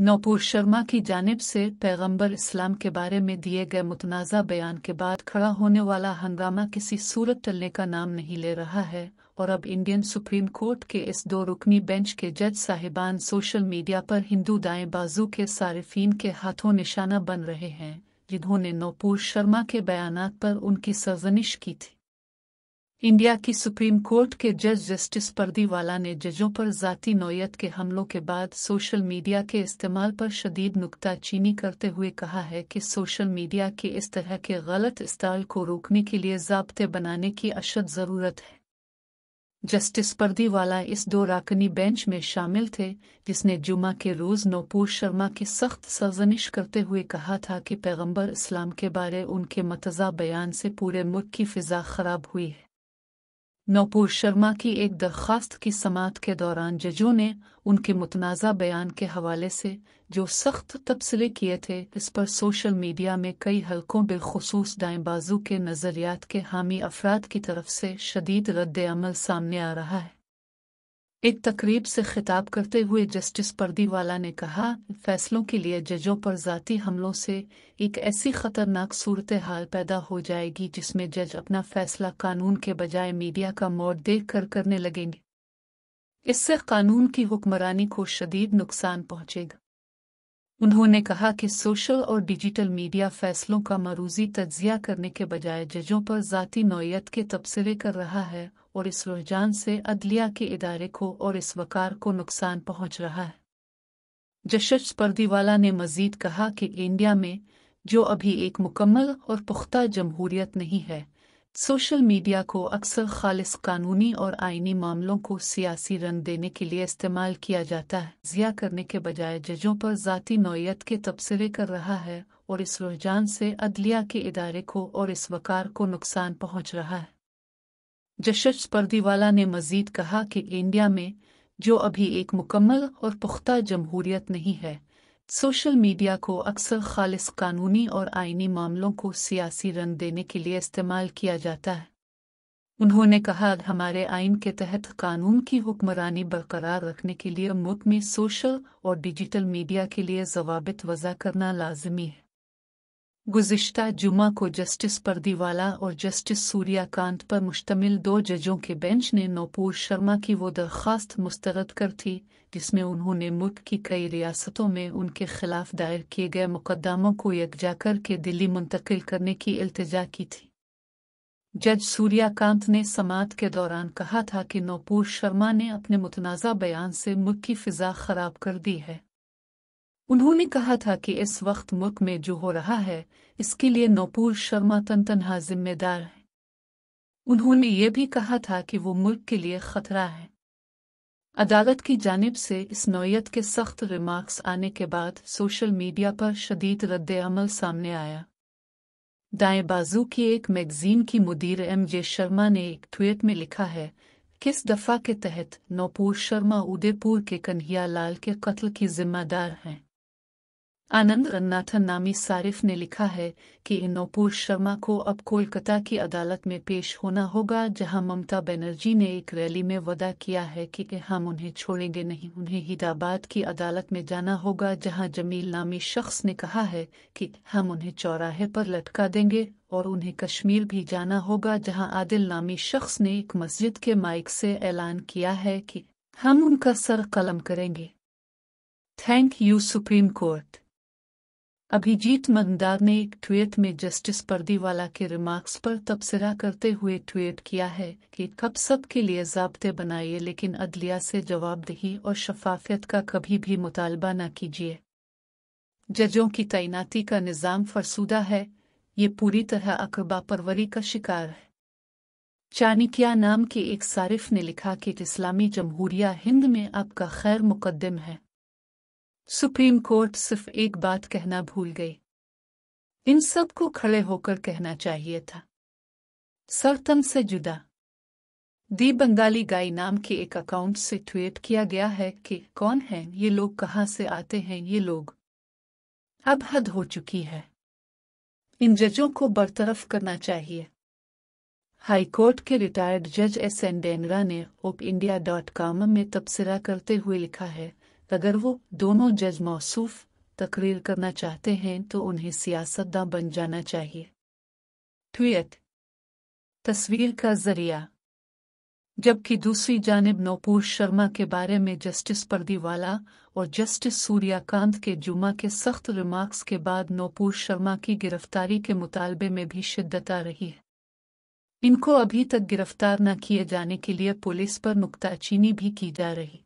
नौपुर शर्मा की जानब से पैगंबर इस्लाम के बारे में दिए गए मुतनाज़ा बयान के बाद खड़ा होने वाला हंगामा किसी सूरत टलने का नाम नहीं ले रहा है और अब इंडियन सुप्रीम कोर्ट के इस दो रुकनी बेंच के जज साहिबान सोशल मीडिया पर हिंदू दाएं बाजू के सार्फिन के हाथों निशाना बन रहे हैं जिन्होंने नौपुर शर्मा के बयान पर उनकी सरजनिश की थी इंडिया की सुप्रीम कोर्ट के जज जस्टिस पर्दीवाला ने जजों पर जाति नोयत के हमलों के बाद सोशल मीडिया के इस्तेमाल पर शदीद नुकताचीनी करते हुए कहा है कि सोशल मीडिया के इस तरह के गलत इस्तेमाल को रोकने के लिए जबते बनाने की अशद ज़रूरत है जस्टिस पर्दीवाला इस दो राकनी बेंच में शामिल थे जिसने जुमा के रोज़ नौपुर शर्मा की सख्त सरजनिश करते हुए कहा था कि पैगंबर इस्लाम के बारे उनके मतजा बयान से पूरे मुल्क की फ़िज़ा ख़राब हुई है नौपुर शर्मा की एक दरख्वास्त की समात के दौरान जजों ने उनके मुतनाज़ा बयान के हवाले से जो सख्त तबसले किए थे इस पर सोशल मीडिया में कई हल्कों बिलखसूस दाएं बाजू के नज़रियात के हामी अफराद की तरफ से शदीद रद्द अमल सामने आ रहा है एक तकरीब से खिताब करते हुए जस्टिस पर्दीवाला ने कहा फैसलों के लिए जजों पर जाती हमलों से एक ऐसी खतरनाक सूरत हाल पैदा हो जाएगी जिसमें जज अपना फैसला कानून के बजाय मीडिया का मोड़ देख कर करने लगेंगे इससे कानून की हुक्मरानी को शदीद नुकसान पहुंचेगा उन्होंने कहा कि सोशल और डिजिटल मीडिया फैसलों का मरूजी तजिया करने के बजाय जजों पर ज़ाती नौत के तबसरे कर रहा है और इस रुझान से अदलिया के इदारे को और इस वकार को नुकसान पहुंच रहा है जशज पर्दीवाला ने मजीद कहा कि इंडिया में जो अभी एक मुकम्मल और पुख्ता जमहूरियत नहीं है सोशल मीडिया को अक्सर खालिस कानूनी और आइनी मामलों को सियासी रंग देने के लिए इस्तेमाल किया जाता है जिया करने के बजाय जजों पर ज़ाती नौीयत के तबसरे कर रहा है और इस रुझान से अदलिया के इदारे को और इस वकार को नुकसान पहुंच रहा है जशज परदीवाला ने मजीद कहा कि इंडिया में जो अभी एक मुकम्मल और पुख्ता जमहूरियत नहीं है सोशल मीडिया को अक्सर खालिस कानूनी और आइनी मामलों को सियासी रंग देने के लिए इस्तेमाल किया जाता है उन्होंने कहा हमारे आइन के तहत कानून की हुक्मरानी बरकरार रखने के लिए मुल्क में सोशल और डिजिटल मीडिया के लिए जवाब वजह करना लाजमी है गुजशत जुमा को जस्टिस परदीवाला और जस्टिस सूर्याकांत पर मुश्तमिल दो जजों के बेंच ने नौपूर शर्मा की वो दरख्वास्त मुस्तरद कर थी जिसमें उन्होंने मुल्क की कई रियासतों में उनके खिलाफ दायर किए गए मुकदमों को यकजा करके दिल्ली मुंतकिल करने की अल्तजा की थी जज सूर्याकांत ने समात के दौरान कहा था कि नौपूर शर्मा ने अपने मुतनाज़ा बयान से मुल्क की फिजा खराब कर दी है उन्होंने कहा था कि इस वक्त मुल्क में जो हो रहा है इसके लिए नौपूर शर्मा तन तनहा जिम्मेदार है उन्होंने ये भी कहा था कि वो मुल्क के लिए खतरा है अदालत की जानब से इस नौयत के सख्त रिमार्क्स आने के बाद सोशल मीडिया पर शदीद रद्द अमल सामने आया दाएं बाजू की एक मैगजीन की मुदीर एम जे शर्मा ने एक ट्वीट में लिखा है किस दफा के तहत नौपूर शर्मा उदयपुर के कन्हैया लाल के कत्ल की जिम्मेदार हैं आनंद रन्नाथन नामी सारिफ ने लिखा है कि नौपुर शर्मा को अब कोलकाता की अदालत में पेश होना होगा जहां ममता बनर्जी ने एक रैली में वादा किया है कि हम उन्हें छोड़ेंगे नहीं उन्हें हिदाबाद की अदालत में जाना होगा जहां जमील नामी शख्स ने कहा है कि हम उन्हें चौराहे पर लटका देंगे और उन्हें कश्मीर भी जाना होगा जहाँ आदिल नामी शख्स ने एक मस्जिद के माइक से ऐलान किया है कि हम उनका सर कलम करेंगे thank you supreme court Abhijeet Mandar ने एक ट्वीट में जस्टिस पर्दीवाला के रिमार्क्स पर तबसरा करते हुए ट्वीट किया है कि कब सब के लिए जबते बनाइए लेकिन अदलिया से जवाबदेही और शफाफियत का कभी भी मुतालबा न कीजिए जजों की तैनाती का निज़ाम फरसूदा है ये पूरी तरह अकबा परवरी का शिकार है चाणक्या नाम के एक सारिफ ने लिखा कि इस्लामी जमहूरिया हिंद में आपका खैर मुकदम है सुप्रीम कोर्ट सिर्फ एक बात कहना भूल गई इन सब को खड़े होकर कहना चाहिए था सरतम से जुदा दी बंगाली गाय नाम के एक अकाउंट से ट्वीट किया गया है कि कौन है ये लोग कहाँ से आते हैं ये लोग अब हद हो चुकी है इन जजों को बरतरफ करना चाहिए हाई कोर्ट के रिटायर्ड जज एस एन डेनरा ने ओप इंडिया डॉट कॉम में तबसरा करते हुए लिखा है अगर वो दोनों जज मौसूफ तकरीर करना चाहते हैं तो उन्हें सियासतदान बन जाना चाहिए ट्वीट तस्वीर का जरिया जबकि दूसरी जानब नोपुर शर्मा के बारे में जस्टिस परदीवाला और जस्टिस सूर्याकांत के जुमा के सख्त रिमार्क्स के बाद नोपुर शर्मा की गिरफ्तारी के मुतालबे में भी शिद्दत आ रही है इनको अभी तक गिरफ्तार न किए जाने के लिए पुलिस पर नुकताचीनी भी की जा रही